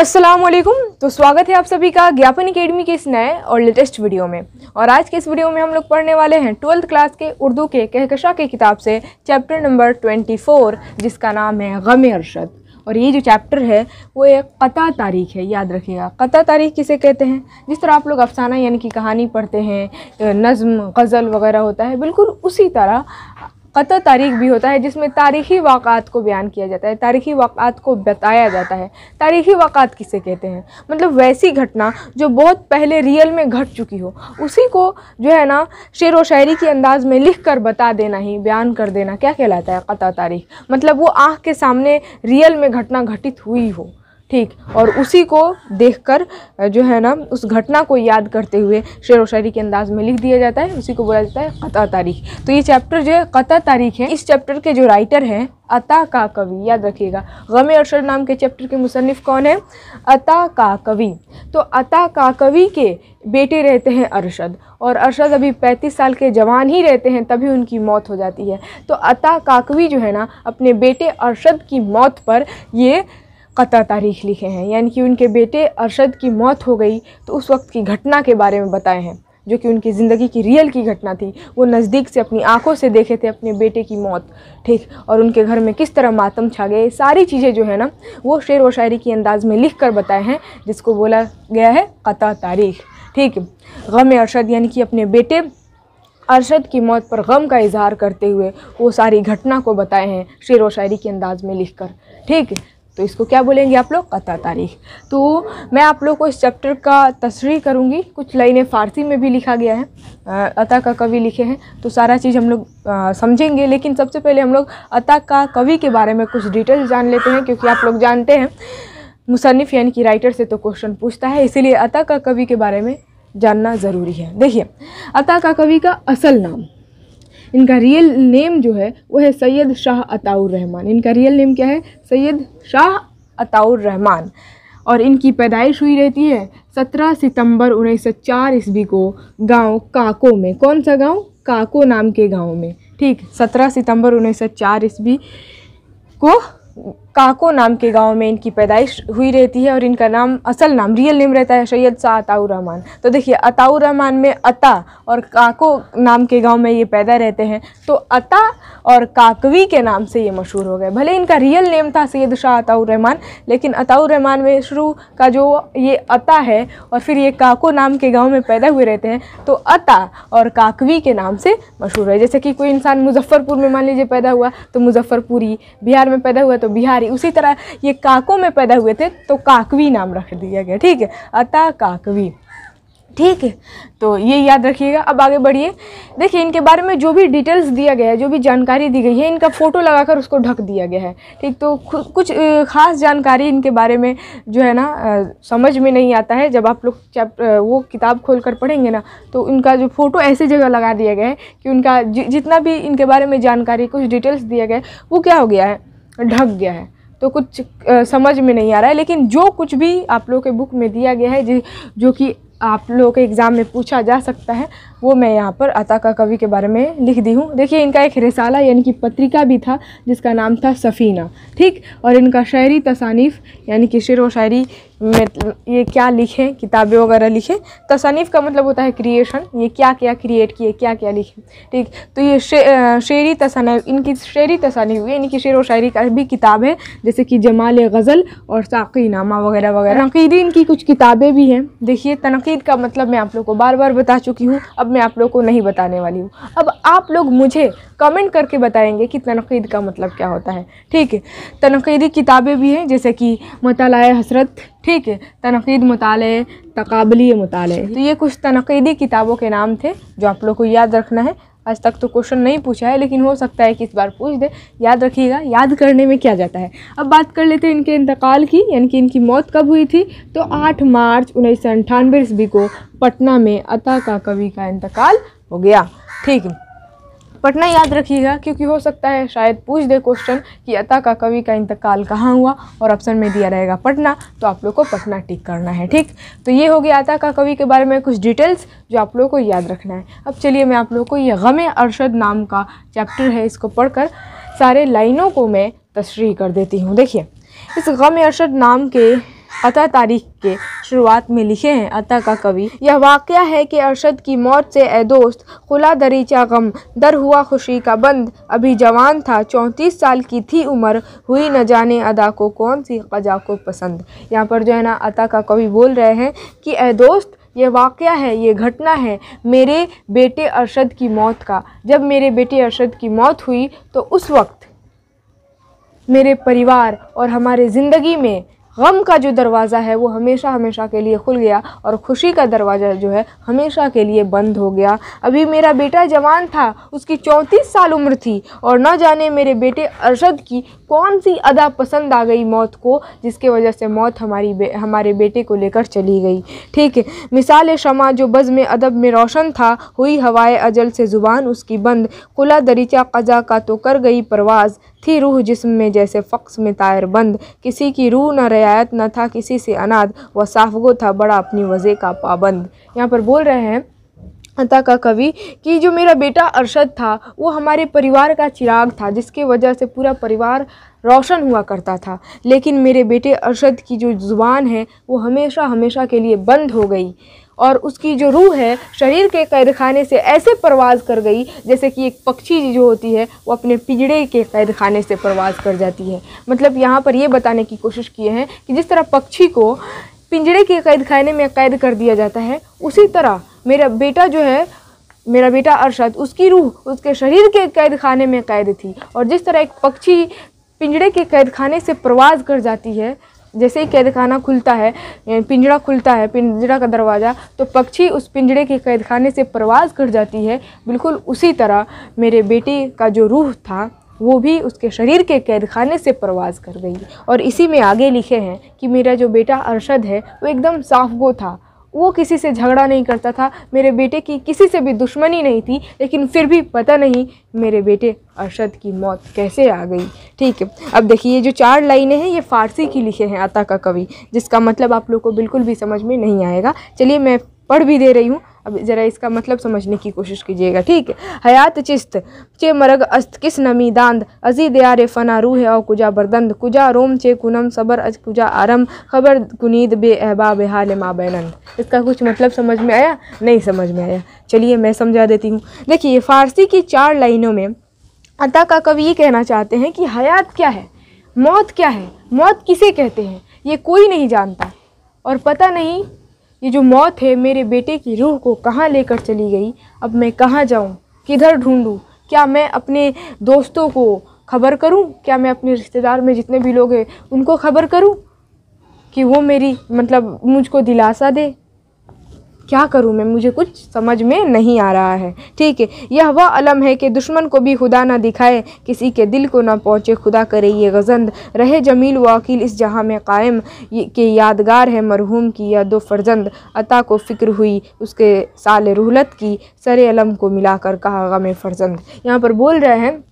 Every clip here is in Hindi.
असलम तो स्वागत है आप सभी का ज्ञापन अकेडमी के इस नए और लेटेस्ट वीडियो में और आज के इस वीडियो में हम लोग पढ़ने वाले हैं ट्वेल्थ क्लास के उर्दू के कहकशा के किताब से चैप्टर नंबर 24 जिसका नाम है गम अरशद और ये जो चैप्टर है वो एक कता तारीख है याद रखिएगा कता तारीख किसे कहते हैं जिस तरह आप लोग अफसाना यानी कि कहानी पढ़ते हैं नज़म गज़ल वगैरह होता है बिल्कुल उसी तरह क़त तारीख भी होता है जिसमें तारीखी वाक़ात को बयान किया जाता है तारीखी वाक़ात को बताया जाता है तारीखी वाक़ात किसे कहते हैं मतलब वैसी घटना जो बहुत पहले रियल में घट चुकी हो उसी को जो है ना शेर व शायरी के अंदाज़ में लिख कर बता देना ही बयान कर देना क्या कहलाता है क़त तारीख मतलब वो आँख के सामने रियल में घटना घटित हुई हो ठीक और उसी को देखकर जो है ना उस घटना को याद करते हुए शेर व शायरी के अंदाज में लिख दिया जाता है उसी को बोला जाता है क़ता तारीख तो ये चैप्टर जो है क़ता तारीख है इस चैप्टर के जो राइटर हैं अता का कवि याद रखिएगा गम अरशद नाम के चैप्टर के मुसनफ़ कौन है अता का कवि तो अता का कवि के बेटे रहते हैं अरशद और अरशद अभी पैंतीस साल के जवान ही रहते हैं तभी उनकी मौत हो जाती है तो अता काकवी जो है ना अपने बेटे अरशद की मौत पर ये क़ा तारीख लिखे हैं यानी कि उनके बेटे अरशद की मौत हो गई तो उस वक्त की घटना के बारे में बताए हैं जो कि उनकी ज़िंदगी की रियल की घटना थी वो नज़दीक से अपनी आंखों से देखे थे अपने बेटे की मौत ठीक और उनके घर में किस तरह मातम छा गए सारी चीज़ें जो है ना वो शेर व शायरी के अंदाज़ में लिख कर बताए हैं जिसको बोला गया है क़ा तारीख ठीक गम अरशद यानी कि अपने बेटे अरशद की मौत पर गम का इजहार करते हुए वो सारी घटना को बताए हैं शेर व शायरी के अंदाज़ में लिख कर ठीक तो इसको क्या बोलेंगे आप लोग कता तारीख तो मैं आप लोग को इस चैप्टर का तस्री करूँगी कुछ लाइनें फ़ारसी में भी लिखा गया है अता का कवि लिखे हैं तो सारा चीज़ हम लोग समझेंगे लेकिन सबसे पहले हम लोग अता का कवि के बारे में कुछ डिटेल्स जान लेते हैं क्योंकि आप लोग जानते हैं मुसनफ़ यानी कि राइटर से तो क्वेश्चन पूछता है इसीलिए अता का कवि के बारे में जानना ज़रूरी है देखिए अता का कवि का असल नाम इनका रियल नेम जो है वो है सैयद शाह अताउर रहमान इनका रियल नेम क्या है सैयद शाह अताउर रहमान और इनकी पैदाइश हुई रहती है 17 सितंबर चार ईस्वी को गांव काको में कौन सा गांव काको नाम के गांव में ठीक 17 सितंबर चार ईस्वी को काको नाम के गांव में इनकी पैदाइश हुई रहती है और इनका नाम असल नाम रियल नेम रहता है सैयद शाह अताउर रहमान तो देखिए अताउर रहमान में अता और काको नाम के गांव में ये पैदा रहते हैं तो अता और काकवी के नाम से ये मशहूर हो गए भले इनका रियल नेम था सैयद शाह अताउर रहमान लेकिन अताउर रहमान में शुरू का जो ये अता है और फिर ये काको नाम के गाँव में पैदा हुए रहते हैं तो अता और काकवी के नाम से मशहूर है जैसे कि कोई इंसान मुजफ्फ़रपुर में मान लीजिए पैदा हुआ तो मुजफ्फ़रपुरी बिहार में पैदा हुआ तो बिहार कुमारी उसी तरह ये काकों में पैदा हुए थे तो काकवी नाम रख दिया गया ठीक है अता काकवी ठीक है तो ये याद रखिएगा अब आगे बढ़िए देखिए इनके बारे में जो भी डिटेल्स दिया गया है जो भी जानकारी दी गई है इनका फ़ोटो लगाकर उसको ढक दिया गया है ठीक तो कुछ ख़ास जानकारी इनके बारे में जो है ना समझ में नहीं आता है जब आप लोग वो किताब खोलकर पढ़ेंगे ना तो उनका जो फ़ोटो ऐसी जगह लगा दिया गया है कि उनका जितना भी इनके बारे में जानकारी कुछ डिटेल्स दिया गया है वो क्या हो गया है ढक गया है तो कुछ समझ में नहीं आ रहा है लेकिन जो कुछ भी आप लोगों के बुक में दिया गया है जो कि आप लोगों के एग्ज़ाम में पूछा जा सकता है वो मैं यहाँ पर अता का कवि के बारे में लिख दी हूँ देखिए इनका एक रिसाला यानी कि पत्रिका भी था जिसका नाम था सफ़ीना ठीक और इनका शायरी तसानीफ़ यानी कि शेर व शायरी ये क्या लिखें किताबें वगैरह लिखें तसनीफ़ का मतलब होता है क्रिएशन ये क्या क्या क्रिएट किए क्या क्या लिखें ठीक तो ये शे, शेरी तसनीफ़ इनकी शेरी तसनीफ हुई इनकी शेर व शायरी का भी किताब है जैसे कि जमाल गज़ल और साकी नामा वगैरह वगैरह तनकीदी इनकी कुछ किताबें भी हैं देखिए तनकीद का मतलब मैं आप लोग को बार बार बता चुकी हूँ अब मैं आप लोग को नहीं बताने वाली हूँ अब आप लोग मुझे कमेंट करके बताएंगे कि तनकीद का मतलब क्या होता है ठीक है तनकीदी किताबें भी हैं जैसे कि मताल हसरत ठीक है तनकीद मताल तकबली मताल तो ये कुछ तनकीदी किताबों के नाम थे जो आप लोग को याद रखना है आज तक तो क्वेश्चन नहीं पूछा है लेकिन हो सकता है कि इस बार पूछ दे याद रखिएगा याद करने में क्या जाता है अब बात कर लेते हैं इनके इंतकाल की यानी कि इनकी मौत कब हुई थी तो 8 मार्च उन्नीस सौ ईस्वी को पटना में अता का कवि का इंतकाल हो गया ठीक है पटना याद रखिएगा क्योंकि हो सकता है शायद पूछ दे क्वेश्चन कि अता का कवि का इंतकाल कहाँ हुआ और ऑप्शन में दिया रहेगा पटना तो आप लोग को पटना टिक करना है ठीक तो ये हो गया अता का कवि के बारे में कुछ डिटेल्स जो आप लोगों को याद रखना है अब चलिए मैं आप लोग को ये गम अरशद नाम का चैप्टर है इसको पढ़कर सारे लाइनों को मैं तशरी कर देती हूँ देखिए इस गम अरशद नाम के अतः तारीख के शुरुआत में लिखे हैं अता का कवि यह वाक़ है कि अरशद की मौत से ए दोस्त खुला दरीचा गम दर हुआ खुशी का बंद अभी जवान था चौंतीस साल की थी उम्र हुई न जाने अदा को कौन सी कजा को पसंद यहाँ पर जो है ना अता का कवि बोल रहे हैं कि ए दोस्त ये वाक़ है ये घटना है मेरे बेटे अरशद की मौत का जब मेरे बेटे अरशद की मौत हुई तो उस वक्त मेरे परिवार और हमारे ज़िंदगी में गम का जो दरवाज़ा है वो हमेशा हमेशा के लिए खुल गया और खुशी का दरवाज़ा जो है हमेशा के लिए बंद हो गया अभी मेरा बेटा जवान था उसकी चौंतीस साल उम्र थी और न जाने मेरे बेटे अरशद की कौन सी अदा पसंद आ गई मौत को जिसके वजह से मौत हमारी बे, हमारे बेटे को लेकर चली गई ठीक है मिसाल शमा जो बज़ में अदब में रोशन था हुई हवाए अजल से ज़ुबान उसकी बंद खुला दरीचा कज़ा का तो कर गई परवाज़ थी रूह जिसम में जैसे फ़क्स में तायर बंद किसी की रूह न रियायत न था किसी से अनाद व साफगो था बड़ा अपनी वज़े का पाबंद यहाँ पर बोल रहे हैं अता का कवि कि जो मेरा बेटा अरशद था वो हमारे परिवार का चिराग था जिसके वजह से पूरा परिवार रोशन हुआ करता था लेकिन मेरे बेटे अरशद की जो ज़ुबान है वो हमेशा हमेशा के लिए बंद हो गई और उसकी जो रूह है शरीर के कैद खाने से ऐसे परवाज़ कर गई जैसे कि एक पक्षी जो होती है वो अपने पिजड़े के कैद खाने से परवाज़ कर जाती है मतलब यहाँ पर ये बताने की कोशिश किए हैं कि जिस तरह पक्षी को पिंजड़े के कैद खाने में कैद कर दिया जाता है उसी तरह मेरा बेटा जो है मेरा बेटा अरशद उसकी रूह उसके शरीर के कैद खाने में कैद थी और जिस तरह एक पक्षी पिंजड़े के कैद खाने से प्रवास कर जाती है जैसे ही कैदखाना खुलता है पिंजरा खुलता है पिंजरा का दरवाज़ा तो पक्षी उस पिंजरे के कैदखाने से प्रवास कर जाती है बिल्कुल उसी तरह मेरे बेटे का जो रूह था वो भी उसके शरीर के कैदखाने से प्रवास कर गई और इसी में आगे लिखे हैं कि मेरा जो बेटा अरशद है वो एकदम साफ गो था वो किसी से झगड़ा नहीं करता था मेरे बेटे की किसी से भी दुश्मनी नहीं थी लेकिन फिर भी पता नहीं मेरे बेटे अरशद की मौत कैसे आ गई ठीक है अब देखिए जो चार लाइनें हैं ये फ़ारसी की लिखे हैं आता का कवि जिसका मतलब आप लोग को बिल्कुल भी समझ में नहीं आएगा चलिए मैं पढ़ भी दे रही हूँ अब ज़रा इसका मतलब समझने की कोशिश कीजिएगा ठीक है हयात चिस्त चे मरग अस्त किस नमी दांद अजी दयार फ़ना रूह और कुजा बरदंद कुजा रोम चे कुनम सबर अज कुजा आरम खबर कुनीद बे अहबाब हाल बैनंद इसका कुछ मतलब समझ में आया नहीं समझ में आया चलिए मैं समझा देती हूँ देखिए फ़ारसी की चार लाइनों में अता का कवि ये कहना चाहते हैं कि हयात क्या है मौत क्या है मौत किसे कहते हैं ये कोई नहीं जानता और पता नहीं ये जो मौत है मेरे बेटे की रूह को कहाँ लेकर चली गई अब मैं कहाँ जाऊँ किधर ढूँढूँ क्या मैं अपने दोस्तों को खबर करूँ क्या मैं अपने रिश्तेदार में जितने भी लोग हैं उनको खबर करूँ कि वो मेरी मतलब मुझको दिलासा दे क्या करूँ मैं मुझे कुछ समझ में नहीं आ रहा है ठीक है यह वह अलम है कि दुश्मन को भी खुदा ना दिखाए किसी के दिल को ना पहुँचे खुदा करे ये गजंद रहे जमील वकील इस जहाँ में कायम के यादगार है मरहूम की या दो फर्जंद अता को फ़िक्र हुई उसके साल रहलत की सरे अलम को मिलाकर कहा गम फर्जंद यहाँ पर बोल रहे हैं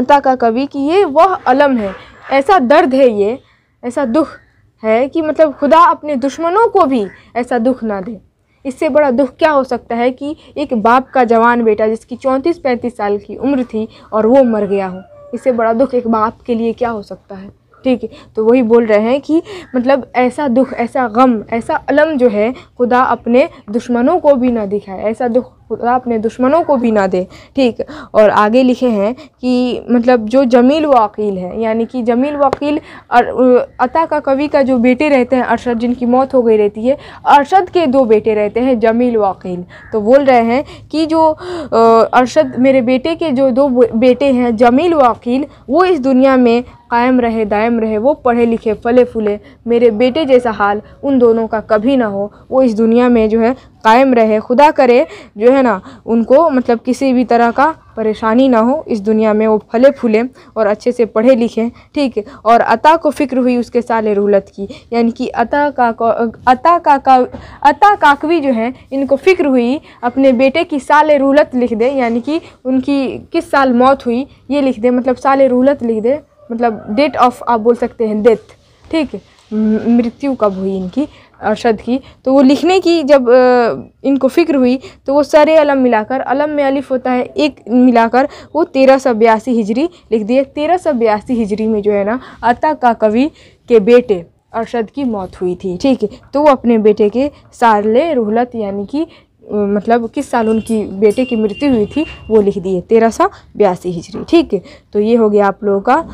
अता का कवि कि ये वह अलम है ऐसा दर्द है ये ऐसा दुख है कि मतलब खुदा अपने दुश्मनों को भी ऐसा दुख ना दे इससे बड़ा दुख क्या हो सकता है कि एक बाप का जवान बेटा जिसकी चौंतीस पैंतीस साल की उम्र थी और वो मर गया हो इससे बड़ा दुख एक बाप के लिए क्या हो सकता है ठीक है तो वही बोल रहे हैं कि मतलब ऐसा दुख ऐसा गम ऐसा अलम जो है खुदा अपने दुश्मनों को भी ना दिखाए ऐसा दुख खुदा अपने दुश्मनों को भी ना दे ठीक और आगे लिखे हैं कि मतलब जो जमील वकील है यानी कि जमील वकील अता का कवि का जो बेटे रहते हैं अरशद जिनकी मौत हो गई रहती है अरशद के दो बेटे रहते हैं जमील वकील तो बोल रहे हैं कि जो अरशद मेरे बेटे के जो दो बेटे हैं जमील वकील वो इस दुनिया में कायम रहे दायम रहे वो पढ़े लिखे फले फूले मेरे बेटे जैसा हाल उन दोनों का कभी ना हो वो इस दुनिया में जो है कायम रहे खुदा करे जो है है ना उनको मतलब किसी भी तरह का परेशानी ना हो इस दुनिया में वो फले फूले और अच्छे से पढ़े लिखें ठीक और अता को फ़िक्र हुई उसके साल रहलत की यानी कि अता का अता का, का अता काकवी जो है इनको फ़िक्र हुई अपने बेटे की साल रहलत लिख दे यानी कि उनकी किस साल मौत हुई ये लिख दे मतलब साल रहलत लिख दे मतलब डेट ऑफ आप बोल सकते हैं डेथ ठीक है मृत्यु कब हुई इनकी अरशद की तो वो लिखने की जब इनको फ़िक्र हुई तो वो सारे अलम मिलाकर अलम में अलिफ होता है एक मिलाकर वो तेरह सौ बयासी हिजरी लिख दिए तेरह सौ बयासी हिजरी में जो है ना अता का कवि के बेटे अरशद की मौत हुई थी ठीक है तो वो अपने बेटे के सारले रोहलत यानी कि मतलब किस साल उनकी बेटे की मृत्यु हुई थी वो लिख दिए तेरह सौ बयासी हिजरी ठीक है तो ये हो गया आप लोगों का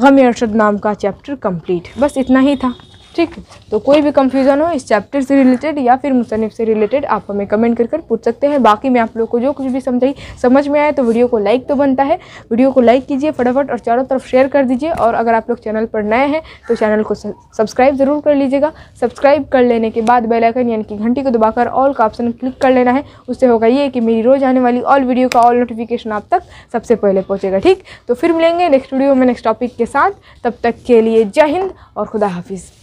गम अरशद नाम का चैप्टर कंप्लीट बस इतना ही था ठीक तो कोई भी कंफ्यूजन हो इस चैप्टर से रिलेटेड या फिर मुसनफ़ से रिलेटेड आप हमें कमेंट कर कर पूछ सकते हैं बाकी मैं आप लोग को जो कुछ भी समझाई समझ में आए तो वीडियो को लाइक तो बनता है वीडियो को लाइक कीजिए फटाफट और चारों तरफ शेयर कर दीजिए और अगर आप लोग चैनल पर नए हैं तो चैनल को सब्सक्राइब ज़रूर कर लीजिएगा सब्सक्राइब कर लेने के बाद बेलाइकन यानी कि घंटी को दबाकर ऑल का ऑप्शन क्लिक कर लेना है उससे होगा ये कि मेरी रोज़ आने वाली ऑल वीडियो का ऑल नोटिफिकेशन आप तक सबसे पहले पहुँचेगा ठीक तो फिर मिलेंगे नेक्स्ट वीडियो में नेक्स्ट टॉपिक के साथ तब तक के लिए जय हिंद और खुदा हाफिज़